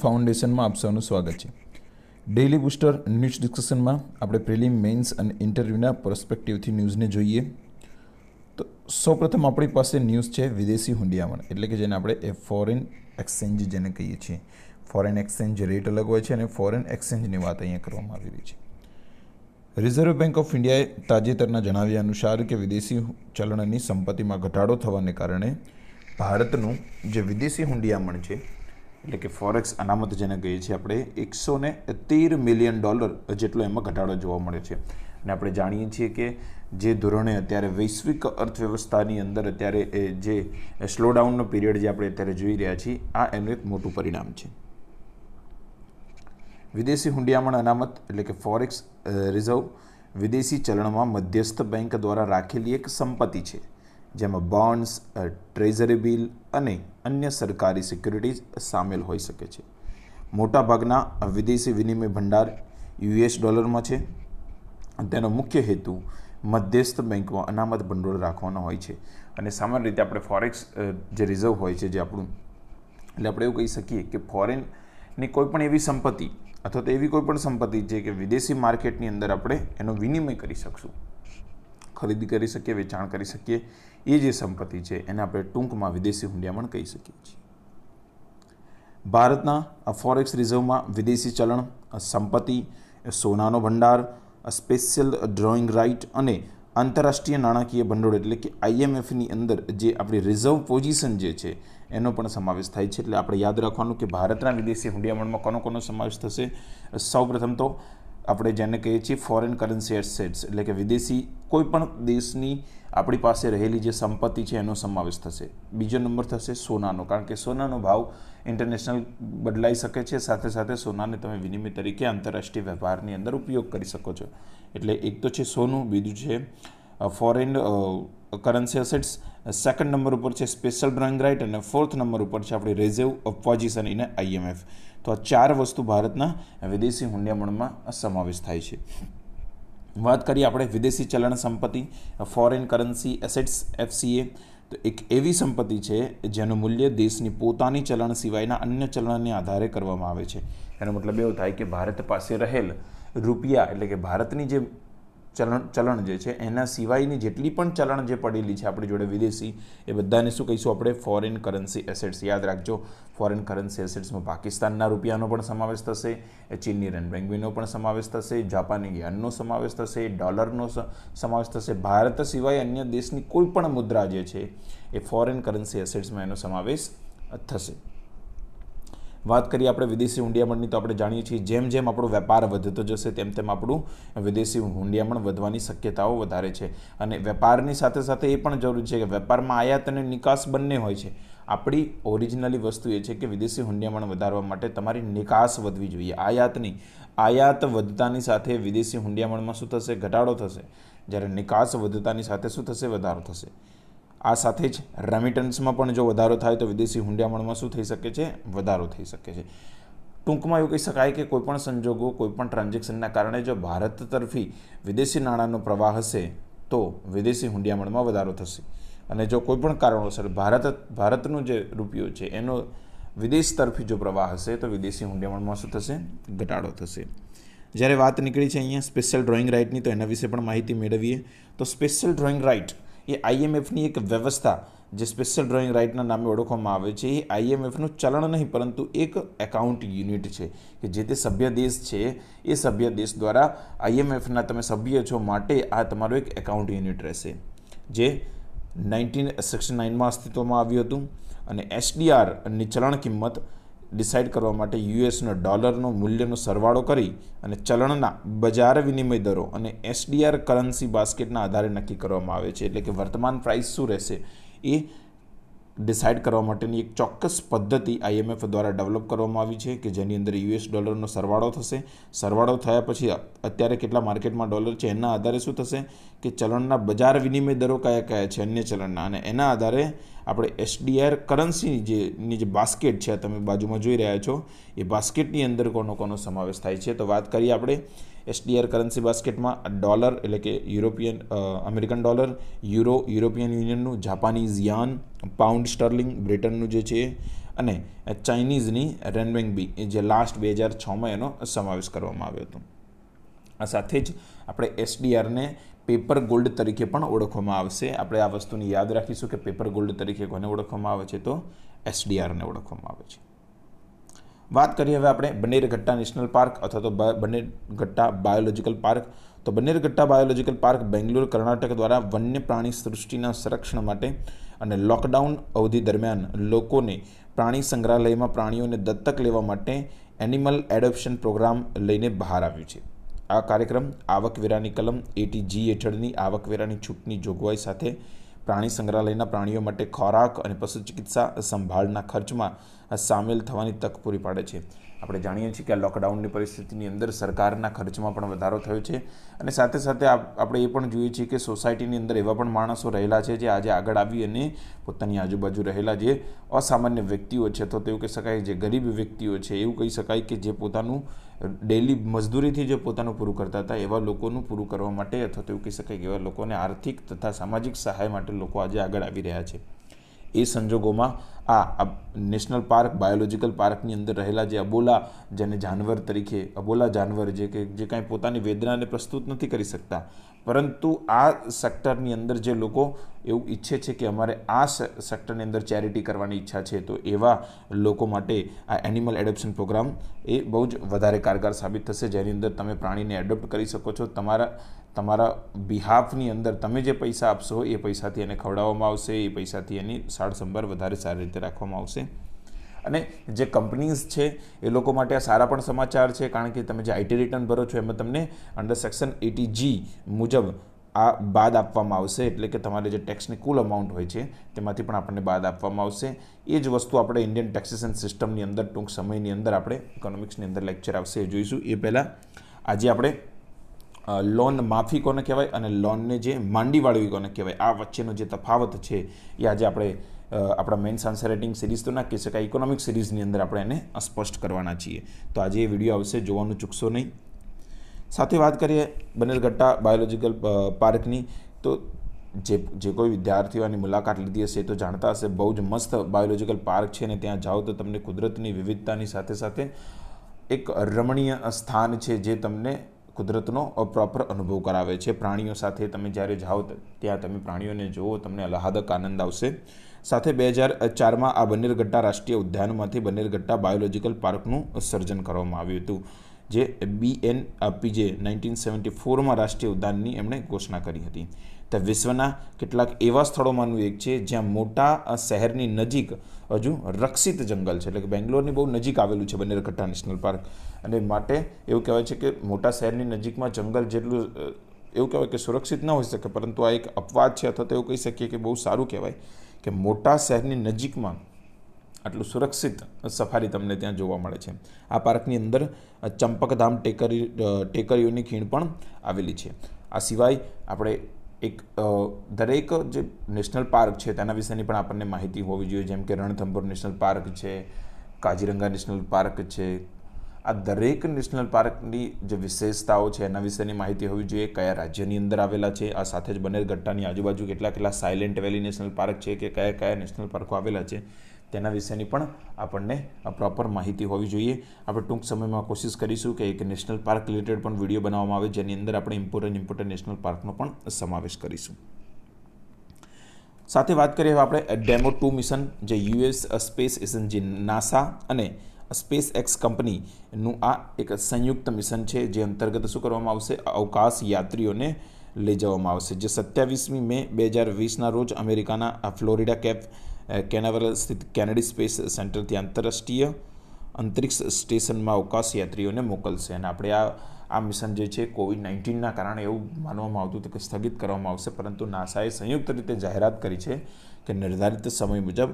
ફાઉન્ડેશનમાં આપ સૌનું સ્વાગત છે ડેઇલી બુસ્ટર ન્યૂઝ ડિસ્કશનમાં આપણે પ્રિલિમ મેન્સ અને ઇન્ટરવ્યૂના પર્સપેક્ટિવથી ન્યૂઝને જોઈએ તો સૌપ્રથમ આપણી પાસે ન્યૂઝ છે વિદેશી હુંડિયામણ એટલે કે જેને આપણે એ ફોરેન એક્સચેન્જ જેને કહીએ છીએ ફોરેન એક્સચેન્જ રેટ અલગ હોય છે અને ફોરેન એક્સચેન્જની વાત અહીંયા કરવામાં આવી રહી છે રિઝર્વ બેન્ક ઓફ ઇન્ડિયાએ તાજેતરના જણાવ્યા અનુસાર કે વિદેશી ચલણની સંપત્તિમાં ઘટાડો થવાને કારણે ભારતનું જે વિદેશી હુંડિયામણ છે એટલે કે ફોરેક્સ અનામત જેને કહીએ છીએ આપણે એકસો ને તેર મિલિયન ડોલર જેટલો એમાં ઘટાડો જોવા મળ્યો છે અને આપણે જાણીએ છીએ કે જે ધોરણે અત્યારે વૈશ્વિક અર્થવ્યવસ્થાની અંદર અત્યારે જે સ્લોડાઉનનો પીરિયડ જે આપણે અત્યારે જોઈ રહ્યા છીએ આ એનું એક મોટું પરિણામ છે વિદેશી હુંડિયામણ અનામત એટલે કે ફોરેક્સ રિઝર્વ વિદેશી ચલણમાં મધ્યસ્થ બેંક દ્વારા રાખેલી એક સંપત્તિ છે જેમાં બોન્ડ્સ ટ્રેઝરી બિલ અને અન્ય સરકારી સિક્યુરિટીઝ સામેલ હોઈ શકે છે મોટાભાગના વિદેશી વિનિમય ભંડાર યુએસ ડોલરમાં છે તેનો મુખ્ય હેતુ મધ્યસ્થ બેંકમાં અનામત ભંડોળ રાખવાનો હોય છે અને સામાન્ય રીતે આપણે ફોરેક્સ જે રિઝર્વ હોય છે જે આપણું એટલે આપણે એવું કહી શકીએ કે ફોરેનની કોઈ પણ એવી સંપત્તિ અથવા તો એવી કોઈ પણ સંપત્તિ છે કે વિદેશી માર્કેટની અંદર આપણે એનો વિનિમય કરી શકશું ખરીદી કરી શકીએ વેચાણ કરી શકીએ એ જે સંપત્તિ છે એને આપણે ટૂંકમાં વિદેશી હુંડિયામણ કહી શકીએ છીએ ભારતના ફોરેક્સ રિઝર્વમાં વિદેશી ચલણ સંપત્તિ સોનાનો ભંડાર સ્પેશિયલ ડ્રોઈંગ રાઇટ અને આંતરરાષ્ટ્રીય નાણાકીય ભંડોળ એટલે કે આઈએમએફની અંદર જે આપણી રિઝર્વ પોઝિશન જે છે એનો પણ સમાવેશ થાય છે એટલે આપણે યાદ રાખવાનું કે ભારતના વિદેશી હુંડિયામણમાં કોનો કોનો સમાવેશ થશે સૌપ્રથમ તો આપણે જેને કહીએ છીએ ફોરેન કરન્સી એસેટ્સ એટલે કે વિદેશી કોઈપણ દેશની આપણી પાસે રહેલી જે સંપત્તિ છે એનો સમાવેશ થશે બીજો નંબર થશે સોનાનો કારણ કે સોનાનો ભાવ ઇન્ટરનેશનલ બદલાઈ શકે છે સાથે સાથે સોનાને તમે વિનિમય તરીકે આંતરરાષ્ટ્રીય વ્યવહારની અંદર ઉપયોગ કરી શકો છો એટલે એક તો છે સોનું બીજું છે foreign currency assets second number ઉપર છે સ્પેશિયલ ડ્રોઈંગ રાઇટ અને ફોર્થ નંબર ઉપર છે આપણી reserve of position in IMF તો આ ચાર વસ્તુ ભારતના વિદેશી હુંડિયામણમાં સમાવેશ થાય છે વાત કરીએ આપણે વિદેશી ચલણ સંપત્તિ ફોરેન કરન્સી એસેટ્સ એફસીએ તો એક એવી સંપત્તિ છે જેનું મૂલ્ય દેશની પોતાની ચલણ સિવાયના અન્ય ચલણને આધારે કરવામાં આવે છે એનો મતલબ એવો થાય કે ભારત પાસે રહેલ રૂપિયા એટલે કે ભારતની જે ચલણ ચલણ જે છે એના સિવાયની જેટલી પણ ચલણ જે પડેલી છે આપણી જોડે વિદેશી એ બધાને શું કહીશું આપણે ફોરેન કરન્સી એસેટ્સ યાદ રાખજો ફોરેન કરન્સી એસેટ્સમાં પાકિસ્તાનના રૂપિયાનો પણ સમાવેશ થશે ચીનની રેનબેંગવીનો પણ સમાવેશ થશે જાપાની જ્ઞાનનો સમાવેશ થશે ડોલરનો સમાવેશ થશે ભારત સિવાય અન્ય દેશની કોઈ પણ મુદ્રા જે છે એ ફોરેન કરન્સી એસેટ્સમાં એનો સમાવેશ થશે વાત કરીએ આપણે વિદેશી હુંડિયામણની તો આપણે જાણીએ છીએ જેમ જેમ આપણો વેપાર વધતો જશે તેમ તેમ આપણું વિદેશી હુંડિયામણ વધવાની શક્યતાઓ વધારે છે અને વેપારની સાથે સાથે એ પણ જરૂર છે કે વેપારમાં આયાત અને નિકાસ બંને હોય છે આપણી ઓરિજિનલી વસ્તુ એ છે કે વિદેશી હુંડિયામણ વધારવા માટે તમારી નિકાસ વધવી જોઈએ આયાતની આયાત વધતાની સાથે વિદેશી હુંડિયામણમાં શું થશે ઘટાડો થશે જ્યારે નિકાસ વધતાની સાથે શું થશે વધારો થશે આ સાથે જ રેમિટન્સમાં પણ જો વધારો થાય તો વિદેશી હુંડિયામણમાં શું થઈ શકે છે વધારો થઈ શકે છે ટૂંકમાં એવું કહી શકાય કે કોઈપણ સંજોગો કોઈપણ ટ્રાન્ઝેક્શનના કારણે જો ભારત તરફી વિદેશી નાણાંનો પ્રવાહ હશે તો વિદેશી હુંડિયામણમાં વધારો થશે અને જો કોઈપણ કારણોસર ભારત ભારતનું જે રૂપિયો છે એનો વિદેશ તરફી જો પ્રવાહ હશે તો વિદેશી હુંડિયામણમાં શું થશે ઘટાડો થશે જ્યારે વાત નીકળી છે અહીંયા સ્પેશિયલ ડ્રોઈંગ રાઇટની તો એના વિશે પણ માહિતી મેળવીએ તો સ્પેશિયલ ડ્રોઈંગ રાઇટ એ આઈએમએફની એક વ્યવસ્થા જે સ્પેશિયલ ડ્રોઈંગ રાઇટના નામે ઓળખવામાં આવે છે એ આઈએમએફનું ચલણ નહીં પરંતુ એક એકાઉન્ટ યુનિટ છે કે જે તે સભ્ય દેશ છે એ સભ્ય દેશ દ્વારા આઈએમએફના તમે સભ્ય છો માટે આ તમારો એક એકાઉન્ટ યુનિટ રહેશે જે નાઇન્ટીન સિક્સટી નાઇનમાં અસ્તિત્વમાં આવ્યું હતું અને એસડીઆરની ચલણ કિંમત ડિસાઇડ કરવા માટે યુએસનો ડોલરનો મૂલ્યનો સરવાળો કરી અને ચલણના બજાર વિનિમય દરો અને એસડીઆર કરન્સી બાસ્કેટના આધારે નક્કી કરવામાં આવે છે એટલે કે વર્તમાન પ્રાઇસ શું રહેશે એ ડિસાઇડ કરવા માટેની એક ચોક્કસ પદ્ધતિ આઈએમએફ દ્વારા ડેવલપ કરવામાં આવી છે કે જેની અંદર યુએસ ડોલરનો સરવાળો થશે સરવાળો થયા પછી અત્યારે કેટલા માર્કેટમાં ડોલર છે એના આધારે શું થશે કે ચલણના બજાર વિનિમય દરો કયા કયા છે અન્ય ચલણના અને એના આધારે આપણે એસડીઆર કરન્સી જેની જે બાસ્કેટ છે તમે બાજુમાં જોઈ રહ્યા છો એ બાસ્કેટની અંદર કોનો કોનો સમાવેશ થાય છે તો વાત કરીએ આપણે એસડીઆર કરન્સી બાસ્કેટમાં ડોલર એટલે કે European American dollar euro European યુનિયનનું જાપાનીઝ યાન પાઉન્ડ સ્ટર્લિંગ બ્રિટનનું જે છે અને ચાઇનીઝની રેનબેંગ બી જે લાસ્ટ બે હજાર છમાં એનો સમાવેશ કરવામાં આવ્યો હતો આ સાથે જ આપણે એસડીઆરને પેપર ગોલ્ડ તરીકે પણ ઓળખવામાં આવશે આપણે આ વસ્તુને યાદ રાખીશું કે પેપર ગોલ્ડ તરીકે કોને ઓળખવામાં આવે છે તો એસડીઆરને ઓળખવામાં આવે છે વાત કરીએ હવે આપણે બનેરઘટ્ટા નેશનલ પાર્ક અથવા તો બનેરઘટ્ટા બાયોલોજિકલ પાર્ક તો બનેરઘટ્ટા બાયોલોજીકલ પાર્ક બેંગ્લોર કર્ણાટક દ્વારા વન્ય પ્રાણી સૃષ્ટિના સંરક્ષણ માટે અને લોકડાઉન અવધિ દરમિયાન લોકોને પ્રાણી સંગ્રહાલયમાં પ્રાણીઓને દત્તક લેવા માટે એનિમલ એડોપ્શન પ્રોગ્રામ લઈને બહાર આવ્યું છે આ કાર્યક્રમ આવકવેરાની કલમ એટીજી હેઠળની આવકવેરાની છૂટની જોગવાઈ સાથે પ્રાણી સંગ્રહાલયના પ્રાણીઓ માટે ખોરાક અને પશુ ચિકિત્સા સંભાળના ખર્ચમાં સામેલ થવાની તક પૂરી પાડે છે આપણે જાણીએ છીએ કે આ લોકડાઉનની પરિસ્થિતિની અંદર સરકારના ખર્ચમાં પણ વધારો થયો છે અને સાથે સાથે આપણે એ પણ જોઈએ છીએ કે સોસાયટીની અંદર એવા પણ માણસો રહેલા છે જે આજે આગળ આવી અને પોતાની આજુબાજુ રહેલા જે અસામાન્ય વ્યક્તિઓ છે તો તેવું કહી શકાય જે ગરીબ વ્યક્તિઓ છે એવું કહી શકાય કે જે પોતાનું ડેલી મજદૂરીથી જે પોતાનું પૂરું કરતા હતા એવા લોકોનું પૂરું કરવા માટે અથવા તો એવું કહી શકાય કે એવા લોકોને આર્થિક તથા સામાજિક સહાય માટે લોકો આજે આગળ આવી રહ્યા છે એ સંજોગોમાં આ નેશનલ પાર્ક બાયોલોજીકલ પાર્કની અંદર રહેલા જે અબોલા જેને જાનવર તરીકે અબોલા જાનવર જે કે જે કાંઈ પોતાની વેદનાને પ્રસ્તુત નથી કરી શકતા પરંતુ આ સેક્ટરની અંદર જે લોકો એવું ઈચ્છે છે કે અમારે આ સેક્ટરની અંદર ચેરિટી કરવાની ઈચ્છા છે તો એવા લોકો માટે આ એનિમલ એડોપ્શન પ્રોગ્રામ એ બહુ જ વધારે કારગર સાબિત થશે જેની અંદર તમે પ્રાણીને એડોપ્ટ કરી શકો છો તમારા તમારા બિહાફની અંદર તમે જે પૈસા આપશો એ પૈસાથી એને ખવડાવવામાં આવશે એ પૈસાથી એની સાળસંભાળ વધારે સારી રીતે રાખવામાં આવશે અને જે કંપનીઝ છે એ લોકો માટે આ સારા પણ સમાચાર છે કારણ કે તમે જે આઈટી રિટર્ન ભરો છો એમાં તમને અંડર સેક્શન એટી જી મુજબ આ બાદ આપવામાં આવશે એટલે કે તમારે જે ટેક્સની કુલ અમાઉન્ટ હોય છે તેમાંથી પણ આપણને બાદ આપવામાં આવશે એ જ વસ્તુ આપણે ઇન્ડિયન ટેક્સેશન સિસ્ટમની અંદર ટૂંક સમયની અંદર આપણે ઇકોનોમિક્સની અંદર લેક્ચર આવશે એ જોઈશું એ પહેલાં આજે આપણે લોન માફી કોને કહેવાય અને લોનને જે માંડી વાળવી કોને કહેવાય આ વચ્ચેનો જે તફાવત છે એ આજે આપણે આપણા મેન આન્સર રેટિંગ સિરીઝ તો ના કહી શકાય ઇકોનોમિક સિરીઝની અંદર આપણે એને સ્પષ્ટ કરવાના છીએ તો આજે એ વિડીયો આવશે જોવાનું ચૂકશો નહીં સાથે વાત કરીએ બનેલગટ્ટા બાયોલોજીકલ પાર્કની તો જે જે કોઈ વિદ્યાર્થીઓની મુલાકાત લીધી હશે તો જાણતા હશે બહુ જ મસ્ત બાયોલોજીકલ પાર્ક છે અને ત્યાં જાઓ તો તમને કુદરતની વિવિધતાની સાથે સાથે એક રમણીય સ્થાન છે જે તમને કુદરતનો પ્રોપર અનુભવ કરાવે છે પ્રાણીઓ સાથે તમે જ્યારે જાઓ ત્યાં તમે પ્રાણીઓને જુઓ તમને અલ્હાદક આનંદ આવશે સાથે બે હજાર ચારમાં આ બનેરગટ્ટા રાષ્ટ્રીય ઉદ્યાનમાંથી બનેરગટ્ટા બાયોલોજીકલ પાર્કનું સર્જન કરવામાં આવ્યું હતું જે બી એન પીજે નાઇન્ટીન સેવન્ટી ફોરમાં રાષ્ટ્રીય ઉદ્યાનની એમણે ઘોષણા કરી હતી તે વિશ્વના કેટલાક એવા સ્થળોમાંનું એક છે જ્યાં મોટા શહેરની નજીક હજુ રક્ષિત જંગલ છે એટલે કે બેંગ્લોરની બહુ નજીક આવેલું છે બનેરકટ્ટા નેશનલ પાર્ક અને માટે એવું કહેવાય છે કે મોટા શહેરની નજીકમાં જંગલ જેટલું એવું કહેવાય કે સુરક્ષિત ન હોઈ શકે પરંતુ આ એક અપવાદ છે અથવા તો એવું કહી શકીએ કે બહુ સારું કહેવાય કે મોટા શહેરની નજીકમાં આટલું સુરક્ષિત સફારી તમને ત્યાં જોવા મળે છે આ પાર્કની અંદર ચંપકધામ ટેકરી ટેકરીઓની ખીણ પણ આવેલી છે આ સિવાય આપણે એક દરેક જે નેશનલ પાર્ક છે તેના વિશેની પણ આપણને માહિતી હોવી જોઈએ જેમ કે રણથંભોર નેશનલ પાર્ક છે કાજીરંગા નેશનલ પાર્ક છે આ દરેક નેશનલ પાર્કની જે વિશેષતાઓ છે એના વિશેની માહિતી હોવી જોઈએ કયા રાજ્યની અંદર આવેલા છે આ સાથે જ બંને ગટ્ટાની આજુબાજુ કેટલા કેટલા સાયલેન્ટ વેલી નેશનલ પાર્ક છે કે કયા કયા નેશનલ પાર્કો આવેલા છે તેના વિશેની પણ આપણને પ્રોપર માહિતી હોવી જોઈએ આપણે ટૂંક સમયમાં કોશિશ કરીશું કે એક નેશનલ પાર્ક રિલેટેડ પણ વિડીયો બનાવવામાં આવે જેની અંદર આપણે ઇમ્પોર્ટન્ટ ઇમ્પોર્ટન્ટ નેશનલ પાર્કનો પણ સમાવેશ કરીશું સાથે વાત કરીએ હવે આપણે ડેમો ટુ મિશન જે યુએસ સ્પેસ એસનજી નાસા અને સ્પેસ એક્સ કંપનીનું આ એક સંયુક્ત મિશન છે જે અંતર્ગત શું કરવામાં આવશે અવકાશ યાત્રીઓને લઈ જવામાં આવશે જે સત્યાવીસમી મે બે હજાર વીસના રોજ અમેરિકાના ફ્લોરિડા કેપ કેનાવરલ સ્થિત કેનેડી સ્પેસ સેન્ટરથી આંતરરાષ્ટ્રીય અંતરિક્ષ સ્ટેશનમાં અવકાશયાત્રીઓને મોકલશે અને આપણે આ આ મિશન જે છે કોવિડ નાઇન્ટીનના કારણે એવું માનવામાં આવતું હતું કે સ્થગિત કરવામાં આવશે પરંતુ નાસાએ સંયુક્ત રીતે જાહેરાત કરી છે કે નિર્ધારિત સમય મુજબ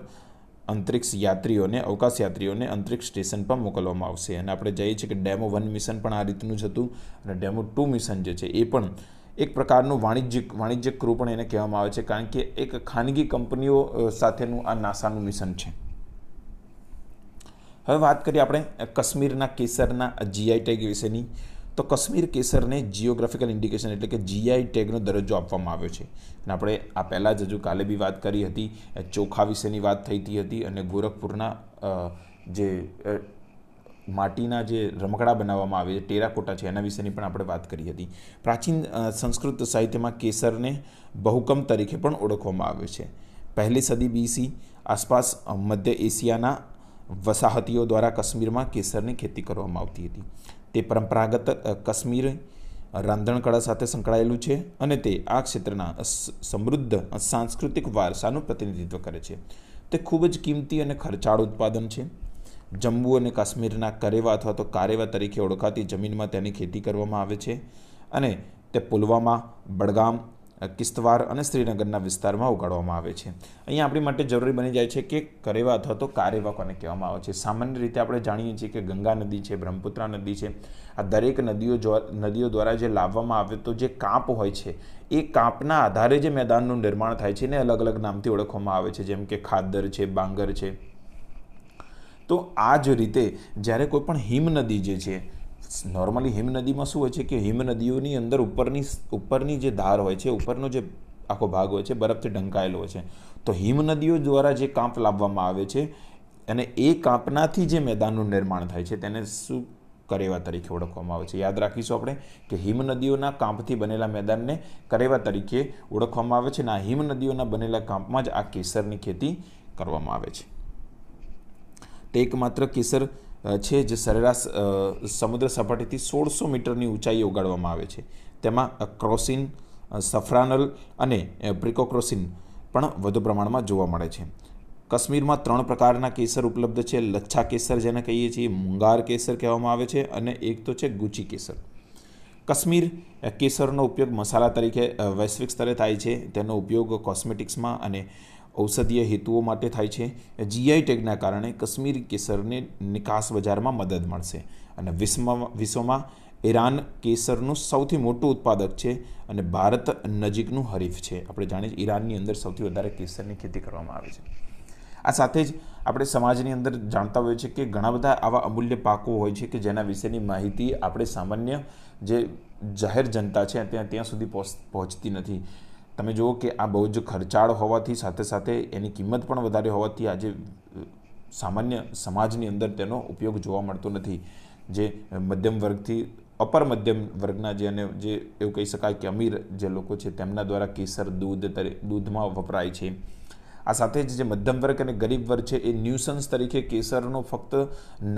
અંતરિક્ષ યાત્રીઓને અવકાશ યાત્રીઓને અંતરિક્ષ સ્ટેશન પર મોકલવામાં આવશે અને આપણે જઈએ છીએ કે ડેમો વન મિશન પણ આ રીતનું જ હતું અને ડેમો ટુ મિશન જે છે એ પણ એક પ્રકારનું વાણિજ્યિક વાણિજ્યિક ક્રૂ પણ એને કહેવામાં આવે છે કારણ કે એક ખાનગી કંપનીઓ સાથેનું આ નાસાનું મિશન છે હવે વાત કરીએ આપણે કશ્મીરના કેસરના જીઆઈ ટેગ વિશેની તો કશ્મીર કેસરને જિયોગ્રાફિકલ ઇન્ડિકેશન એટલે કે જીઆઈ ટેગનો દરજ્જો આપવામાં આવ્યો છે અને આપણે આ પહેલાં જ હજુ કાલે બી વાત કરી હતી ચોખા વિશેની વાત થઈ હતી અને ગોરખપુરના જે માટીના જે રમકડા બનાવવામાં આવે છે ટેરાકોટા છે એના વિશેની પણ આપણે વાત કરી હતી પ્રાચીન સંસ્કૃત સાહિત્યમાં કેસરને બહુકમ તરીકે પણ ઓળખવામાં આવે છે પહેલી સદી બીસી આસપાસ મધ્ય એશિયાના વસાહતીઓ દ્વારા કાશ્મીરમાં કેસરની ખેતી કરવામાં આવતી હતી તે પરંપરાગત કાશ્મીર રાંધણકળા સાથે સંકળાયેલું છે અને તે આ ક્ષેત્રના સમૃદ્ધ સાંસ્કૃતિક વારસાનું પ્રતિનિધિત્વ કરે છે તે ખૂબ જ કિંમતી અને ખર્ચાળ ઉત્પાદન છે જમ્મુ અને કાશ્મીરના કરેવા અથવા તો કારેવા તરીકે ઓળખાતી જમીનમાં તેની ખેતી કરવામાં આવે છે અને તે પુલવામા બડગામ કિસ્તવાર અને શ્રીનગરના વિસ્તારમાં ઉગાડવામાં આવે છે અહીંયા આપણી માટે જરૂરી બની જાય છે કે કરેવા અથવા તો કારેવા કોને કહેવામાં આવે છે સામાન્ય રીતે આપણે જાણીએ છીએ કે ગંગા નદી છે બ્રહ્મપુત્રા નદી છે આ દરેક નદીઓ નદીઓ દ્વારા જે લાવવામાં આવે તો જે કાંપ હોય છે એ કાંપના આધારે જે મેદાનનું નિર્માણ થાય છે એને અલગ અલગ નામથી ઓળખવામાં આવે છે જેમ કે ખાદર છે બાંગર છે તો આ જ રીતે જ્યારે કોઈ પણ હિમનદી જે છે નોર્મલી હિમનદીમાં શું હોય છે કે હિમનદીઓની અંદર ઉપરની ઉપરની જે ધાર હોય છે ઉપરનો જે આખો ભાગ હોય છે બરફથી ઢંકાયેલો હોય છે તો હિમનદીઓ દ્વારા જે કાંપ લાવવામાં આવે છે અને એ કાંપનાથી જે મેદાનનું નિર્માણ થાય છે તેને શું કરેવા તરીકે ઓળખવામાં આવે છે યાદ રાખીશું આપણે કે હિમનદીઓના કાંપથી બનેલા મેદાનને કરેવા તરીકે ઓળખવામાં આવે છે અને આ હિમનદીઓના બનેલા કાંપમાં જ આ કેસરની ખેતી કરવામાં આવે છે તે એકમાત્ર કેસર છે જે સરેરાશ સમુદ્ર સપાટીથી સોળસો મીટરની ઊંચાઈ ઉગાડવામાં આવે છે તેમાં ક્રોસિન સફરાનલ અને પ્રિકોક્રોસિન પણ વધુ પ્રમાણમાં જોવા મળે છે કશ્મીરમાં ત્રણ પ્રકારના કેસર ઉપલબ્ધ છે લચ્છા કેસર જેને કહીએ છીએ મુંગાર કેસર કહેવામાં આવે છે અને એક તો છે ગુચી કેસર કશ્મીર કેસરનો ઉપયોગ મસાલા તરીકે વૈશ્વિક સ્તરે થાય છે તેનો ઉપયોગ કોસ્મેટિક્સમાં અને ઔષધીય હેતુઓ માટે થાય છે જીઆઈ ટેગના કારણે કશ્મીર કેસરને નિકાસ બજારમાં મદદ મળશે અને વિશ્વમાં વિશ્વમાં ઈરાન કેસરનું સૌથી મોટું ઉત્પાદક છે અને ભારત નજીકનું હરીફ છે આપણે જાણીએ ઈરાનની અંદર સૌથી વધારે કેસરની ખેતી કરવામાં આવે છે આ સાથે જ આપણે સમાજની અંદર જાણતા હોઈએ છીએ કે ઘણા બધા આવા અમૂલ્ય પાકો હોય છે કે જેના વિશેની માહિતી આપણે સામાન્ય જે જાહેર જનતા છે ત્યાં ત્યાં સુધી પહોંચતી નથી તમે જુઓ કે આ બહુ જ ખર્ચાળ હોવાથી સાથે સાથે એની કિંમત પણ વધારે હોવાથી આજે સામાન્ય સમાજની અંદર તેનો ઉપયોગ જોવા મળતો નથી જે મધ્યમ વર્ગથી અપર મધ્યમ વર્ગના જે અને જે એવું કહી શકાય કે અમીર જે લોકો છે તેમના દ્વારા કેસર દૂધ દૂધમાં વપરાય છે આ સાથે જ જે મધ્યમ વર્ગ અને ગરીબ વર્ગ છે એ ન્યુસન્સ તરીકે કેસરનો ફક્ત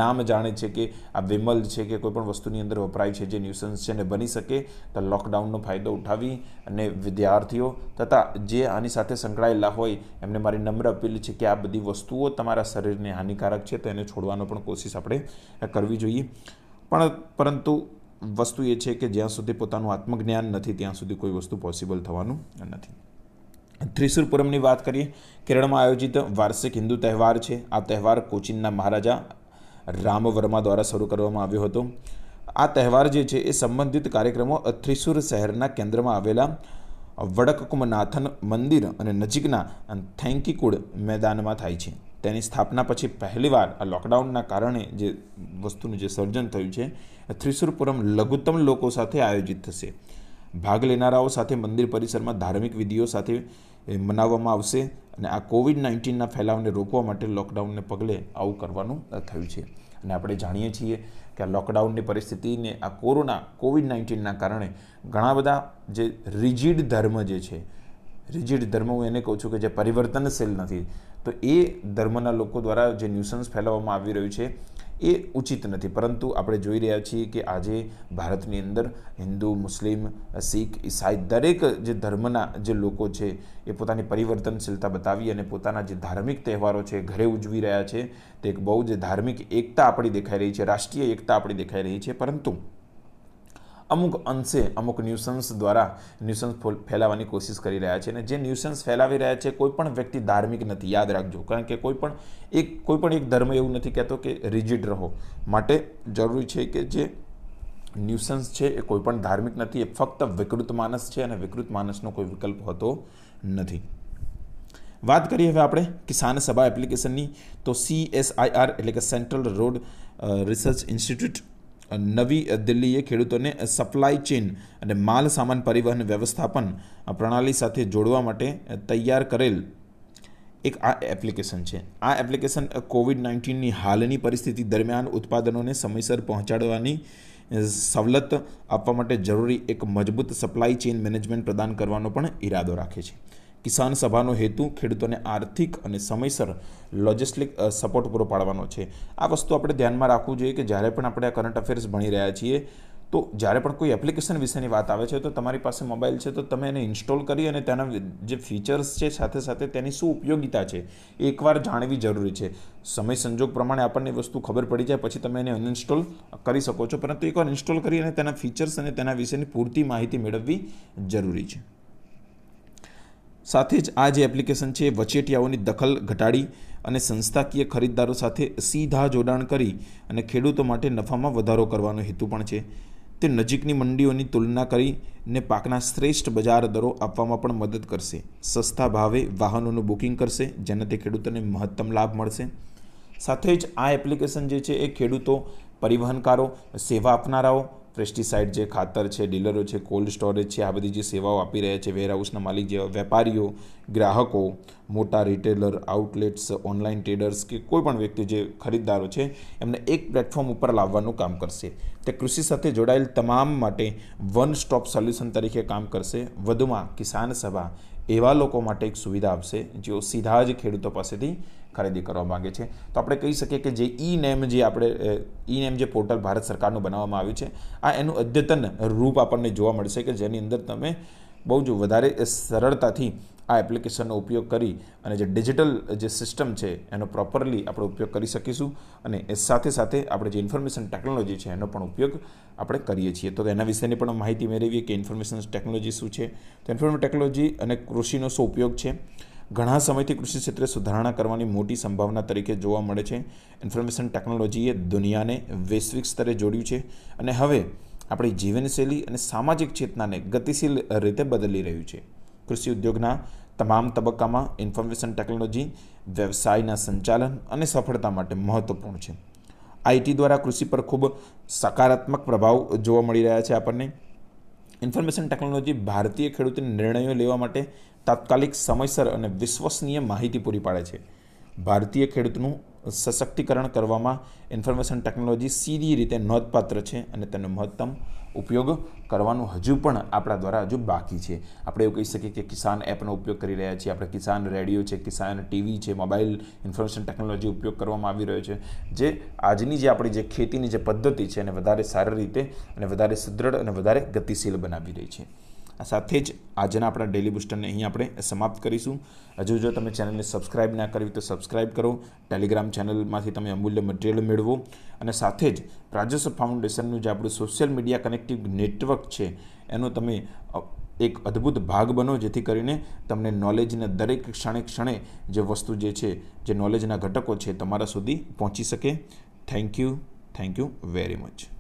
નામ જાણે છે કે આ વિમલ છે કે કોઈપણ વસ્તુની અંદર વપરાય છે જે ન્યુસન્સ છે ને બની શકે તો લોકડાઉનનો ફાયદો ઉઠાવી અને વિદ્યાર્થીઓ તથા જે આની સાથે સંકળાયેલા હોય એમને મારી નમ્ર અપીલ છે કે આ બધી વસ્તુઓ તમારા શરીરને હાનિકારક છે તો એને છોડવાનો પણ કોશિશ આપણે કરવી જોઈએ પણ પરંતુ વસ્તુ એ છે કે જ્યાં સુધી પોતાનું આત્મજ્ઞાન નથી ત્યાં સુધી કોઈ વસ્તુ પોસિબલ થવાનું નથી ત્રિશુરપુરમની વાત કરીએ કેરળમાં આયોજિત વાર્ષિક હિન્દુ તહેવાર છે આ તહેવાર કોચિનના મહારાજા રામવર્મા દ્વારા શરૂ કરવામાં આવ્યો હતો આ તહેવાર જે છે એ સંબંધિત કાર્યક્રમો થ્રિસુર શહેરના કેન્દ્રમાં આવેલા વડકકુમનાથન મંદિર અને નજીકના થેન્કીકુડ મેદાનમાં થાય છે તેની સ્થાપના પછી પહેલીવાર આ લોકડાઉનના કારણે જે વસ્તુનું જે સર્જન થયું છે થ્રિસુરપુરમ લઘુત્તમ લોકો સાથે આયોજિત થશે ભાગ લેનારાઓ સાથે મંદિર પરિસરમાં ધાર્મિક વિધિઓ સાથે મનાવવામાં આવશે અને આ કોવિડ નાઇન્ટીનના ફેલાવને રોકવા માટે લોકડાઉનને પગલે આવું કરવાનું થયું છે અને આપણે જાણીએ છીએ કે આ લોકડાઉનની પરિસ્થિતિને આ કોરોના કોવિડ નાઇન્ટીનના કારણે ઘણા બધા જે રિજિડ ધર્મ જે છે રિજિડ ધર્મ હું એને કહું છું કે જે પરિવર્તનશીલ નથી તો એ ધર્મના લોકો દ્વારા જે ન્યુસન્સ ફેલાવવામાં આવી રહ્યું છે એ ઉચિત નથી પરંતુ આપણે જોઈ રહ્યા છીએ કે આજે ભારતની અંદર હિન્દુ મુસ્લિમ શીખ ઈસાઈ દરેક જે ધર્મના જે લોકો છે એ પોતાની પરિવર્તનશીલતા બતાવી અને પોતાના જે ધાર્મિક તહેવારો છે ઘરે ઉજવી રહ્યા છે તે એક બહુ જ ધાર્મિક એકતા આપણી દેખાઈ રહી છે રાષ્ટ્રીય એકતા આપણી દેખાઈ રહી છે પરંતુ અમુક અંશે અમુક ન્યુસન્સ દ્વારા ન્યુસન્સ ફેલાવવાની કોશિશ કરી રહ્યા છે અને જે ન્યુસન્સ ફેલાવી રહ્યા છે કોઈ પણ વ્યક્તિ ધાર્મિક નથી યાદ રાખજો કારણ કે કોઈ પણ એક કોઈ પણ એક ધર્મ એવું નથી કહેતો કે રિજિડ રહો માટે જરૂરી છે કે જે ન્યુસન્સ છે એ કોઈ પણ ધાર્મિક નથી એ ફક્ત વિકૃત માનસ છે અને વિકૃત માનસનો કોઈ વિકલ્પ હોતો નથી વાત કરીએ હવે આપણે કિસાન સભા એપ્લિકેશનની તો સીએસઆઈઆર એટલે કે સેન્ટ્રલ રોડ રિસર્ચ ઇન્સ્ટિટ્યૂટ નવી દિલ્હીએ ખેડૂતોને સપ્લાય ચેઇન અને માલ સામાન પરિવહન વ્યવસ્થાપન પ્રણાલી સાથે જોડવા માટે તૈયાર કરેલ એક આ એપ્લિકેશન છે આ એપ્લિકેશન કોવિડ નાઇન્ટીનની હાલની પરિસ્થિતિ દરમિયાન ઉત્પાદનોને સમયસર પહોંચાડવાની સવલત આપવા માટે જરૂરી એક મજબૂત સપ્લાય ચેઇન મેનેજમેન્ટ પ્રદાન કરવાનો પણ ઈરાદો રાખે છે કિસાન સભાનો હેતુ ખેડૂતોને આર્થિક અને સમયસર લોજિસ્ટિક સપોર્ટ પૂરો પાડવાનો છે આ વસ્તુ આપણે ધ્યાનમાં રાખવું જોઈએ કે જ્યારે પણ આપણે આ કરંટ અફેર્સ ભણી રહ્યા છીએ તો જ્યારે પણ કોઈ એપ્લિકેશન વિશેની વાત આવે છે તો તમારી પાસે મોબાઈલ છે તો તમે એને ઇન્સ્ટોલ કરી અને તેના જે ફીચર્સ છે સાથે સાથે તેની શું ઉપયોગિતા છે એકવાર જાણવી જરૂરી છે સમય સંજોગ પ્રમાણે આપણને વસ્તુ ખબર પડી જાય પછી તમે એને અનઇન્સ્ટોલ કરી શકો છો પરંતુ એકવાર ઇન્સ્ટોલ કરી અને તેના ફીચર્સ અને તેના વિશેની પૂરતી માહિતી મેળવવી જરૂરી છે સાથે જ આ જે એપ્લિકેશન છે વચેટિયાઓની દખલ ઘટાડી અને સંસ્થાકીય ખરીદદારો સાથે સીધા જોડાણ કરી અને ખેડૂતો માટે નફામાં વધારો કરવાનો હેતુ પણ છે તે નજીકની મંડીઓની તુલના કરીને પાકના શ્રેષ્ઠ બજાર દરો આપવામાં પણ મદદ કરશે સસ્તા ભાવે વાહનોનું બુકિંગ કરશે જેનાથી ખેડૂતોને મહત્તમ લાભ મળશે સાથે જ આ એપ્લિકેશન જે છે એ ખેડૂતો પરિવહનકારો સેવા આપનારાઓ પ્રેસ્ટિસાઇડ જે ખાતર છે ડીલરો છે કોલ્ડ સ્ટોરેજ છે આ બધી જે સેવાઓ આપી રહ્યા છે વેરહાઉસના માલિક જેવા વેપારીઓ ગ્રાહકો મોટા રિટેલર આઉટલેટ્સ ઓનલાઈન ટ્રેડર્સ કે કોઈ પણ વ્યક્તિ જે ખરીદદારો છે એમને એક પ્લેટફોર્મ ઉપર લાવવાનું કામ કરશે તે કૃષિ સાથે જોડાયેલ તમામ માટે વન સ્ટોપ સોલ્યુશન તરીકે કામ કરશે વધુમાં કિસાન સભા એવા લોકો માટે એક સુવિધા આપશે જેઓ સીધા જ ખેડૂતો પાસેથી ખરીદી કરવા માગે છે તો આપણે કહી શકીએ કે જે ઈ નેમ જે આપણે ઈ નેમ જે પોર્ટલ ભારત સરકારનું બનાવવામાં આવ્યું છે આ એનું અદ્યતન રૂપ આપણને જોવા મળશે કે જેની અંદર તમે બહુ જ વધારે સરળતાથી આ એપ્લિકેશનનો ઉપયોગ કરી અને જે ડિજિટલ જે સિસ્ટમ છે એનો પ્રોપરલી આપણે ઉપયોગ કરી શકીશું અને એ સાથે સાથે આપણે જે ઇન્ફોર્મેશન ટેકનોલોજી છે એનો પણ ઉપયોગ આપણે કરીએ છીએ તો એના વિશેની પણ માહિતી મેળવીએ કે ઇન્ફોર્મેશન ટેકનોલોજી શું છે તો ઇન્ફોર્મેશન ટેકનોલોજી અને કૃષિનો શું ઉપયોગ છે ઘણા સમયથી કૃષિ ક્ષેત્રે સુધારણા કરવાની મોટી સંભાવના તરીકે જોવા મળે છે ઇન્ફોર્મેશન ટેકનોલોજીએ દુનિયાને વૈશ્વિક સ્તરે જોડ્યું છે અને હવે આપણી જીવનશૈલી અને સામાજિક ચેતનાને ગતિશીલ રીતે બદલી રહ્યું છે કૃષિ ઉદ્યોગના તમામ તબક્કામાં ઇન્ફોર્મેશન ટેકનોલોજી વ્યવસાયના સંચાલન અને સફળતા માટે મહત્વપૂર્ણ છે આઈટી દ્વારા કૃષિ પર ખૂબ સકારાત્મક પ્રભાવ જોવા મળી રહ્યા છે આપણને ઇન્ફોર્મેશન ટેકનોલોજી ભારતીય ખેડૂતોને નિર્ણયો લેવા માટે તાત્કાલિક સમયસર અને વિશ્વસનીય માહિતી પૂરી પાડે છે ભારતીય ખેડૂતનું સશક્તિકરણ કરવામાં ઇન્ફોર્મેશન ટેકનોલોજી સીધી રીતે નોંધપાત્ર છે અને તેનો મહત્તમ ઉપયોગ કરવાનું હજુ પણ આપણા દ્વારા હજુ બાકી છે આપણે એવું કહી શકીએ કે કિસાન એપનો ઉપયોગ કરી રહ્યા છીએ આપણે કિસાન રેડિયો છે કિસાન ટીવી છે મોબાઈલ ઇન્ફોર્મેશન ટેકનોલોજી ઉપયોગ કરવામાં આવી રહ્યો છે જે આજની જે આપણી જે ખેતીની જે પદ્ધતિ છે એને વધારે સારી રીતે અને વધારે સુદૃઢ અને વધારે ગતિશીલ બનાવી રહી છે સાથે જ આજના આપણા ડેલી બુસ્ટરને અહીં આપણે સમાપ્ત કરીશું હજુ જો તમે ચેનલને સબસ્ક્રાઈબ ના કરવી તો સબસ્ક્રાઇબ કરો ટેલિગ્રામ ચેનલમાંથી તમે અમૂલ્ય મટીરિયલ મેળવો અને સાથે જ પ્રાજસ્વ ફાઉન્ડેશનનું જે આપણું સોશિયલ મીડિયા કનેક્ટિવ નેટવર્ક છે એનો તમે એક અદ્ભુત ભાગ બનો જેથી કરીને તમને નોલેજના દરેક ક્ષણે ક્ષણે જે વસ્તુ જે છે જે નોલેજના ઘટકો છે તમારા સુધી પહોંચી શકે thank you thank you very much